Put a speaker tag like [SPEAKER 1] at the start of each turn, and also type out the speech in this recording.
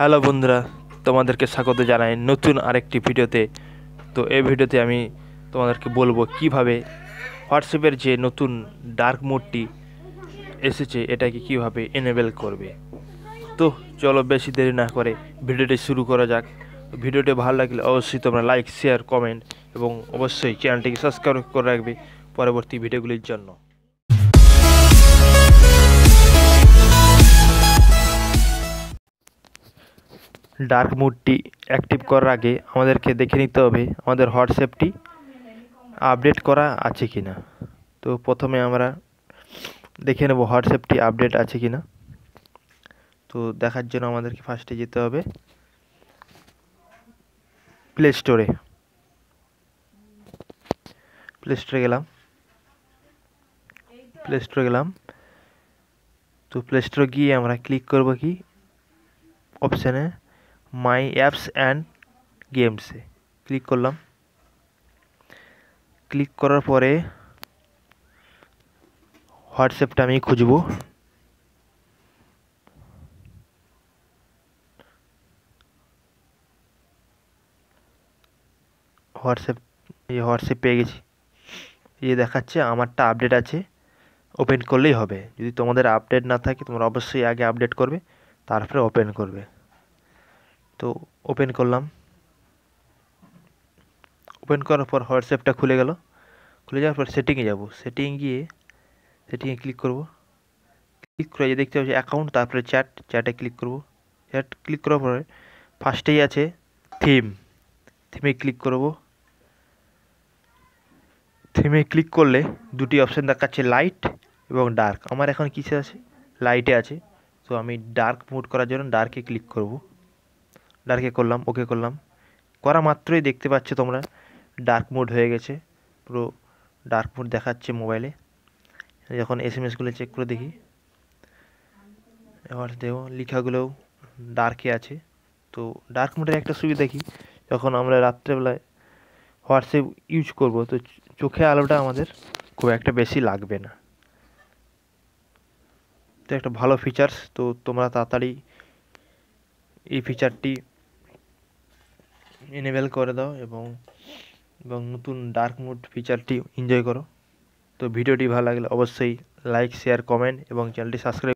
[SPEAKER 1] hello বন্ধুরা তোমাদেরকে স্বাগত জানাই নতুন আরেকটি ভিডিওতে তো এই ভিডিওতে আমি তোমাদেরকে বলবো কিভাবে হোয়াটসঅ্যাপের যে নতুন ডার্ক মোডটি এসেছে এটাকে কিভাবে এনেবেল করবে তো চলো বেশি দেরি না করে ভিডিওটি শুরু করা যাক ভিডিওটি ভালো লাগলে অবশ্যই তোমরা লাইক শেয়ার কমেন্ট এবং অবশ্যই চ্যানেলটিকে সাবস্ক্রাইব করে রাখবে পরবর্তী ভিডিওগুলির জন্য ডার্ক মুডটি অ্যাক্টিভ করার আগে আমাদেরকে দেখে নিতে হবে আমাদের হোয়াটসঅ্যাপটি আপডেট করা আছে কি না তো প্রথমে আমরা দেখে নেব হোয়াটসঅ্যাপটি আপডেট আছে কি না তো দেখার জন্য আমাদেরকে ফার্স্টে যেতে হবে প্লে স্টোরে প্লে স্টোরে গেলাম প্লে স্টোরে গেলাম তো প্লে স্টোরে গিয়ে আমরা ক্লিক করব কি অপশানে মাই অ্যাপস অ্যান্ড গেমসে ক্লিক করলাম ক্লিক করার পরে হোয়াটসঅ্যাপটা আমি খুঁজব হোয়াটসঅ্যাপ এই হোয়াটসঅ্যাপ পেয়ে গেছি এই দেখাচ্ছে আমারটা আপডেট আছে ওপেন করলেই হবে যদি তোমাদের আপডেট না থাকে তোমরা অবশ্যই আগে আপডেট করবে তারপরে ওপেন করবে তো ওপেন করলাম ওপেন করার পর হোয়াটসঅ্যাপটা খুলে গেল খুলে যাওয়ার পর সেটিংয়ে যাব সেটিং গিয়ে সেটিংয়ে ক্লিক করব ক্লিক করে যে দেখতে পাচ্ছি অ্যাকাউন্ট তারপরে চ্যাট চ্যাটে ক্লিক করব চ্যাট ক্লিক করার পরে ফার্স্টেই আছে থিম থিমে ক্লিক করব থিমে ক্লিক করলে দুটি অপশান দেখাচ্ছে লাইট এবং ডার্ক আমার এখন কিসে আছে লাইটে আছে তো আমি ডার্ক মুড করার জন্য ডার্কে ক্লিক করব ডার্কে করলাম ওকে করলাম করা মাত্রই দেখতে পাচ্ছ তোমরা ডার্ক মোড হয়ে গেছে পুরো ডার্ক মোড দেখাচ্ছে মোবাইলে যখন এস এম এসগুলো চেক করে দেখি এবার দেখো লেখাগুলোও ডার্কে আছে তো ডার্ক মোডের একটা সুবিধা কি যখন আমরা রাত্রেবেলায় হোয়াটসঅ্যাপ ইউজ করব তো চোখে আলোটা আমাদের খুব একটা বেশি লাগবে না তো একটা ভালো ফিচার্স তো তোমরা তাড়াতাড়ি এই ফিচারটি এনেবেল করে দাও এবং এবং নতুন ডার্ক মুড ফিচারটি এনজয় করো তো ভিডিওটি ভালো লাগলে অবশ্যই লাইক শেয়ার কমেন্ট এবং চ্যানেলটি সাবস্ক্রাইব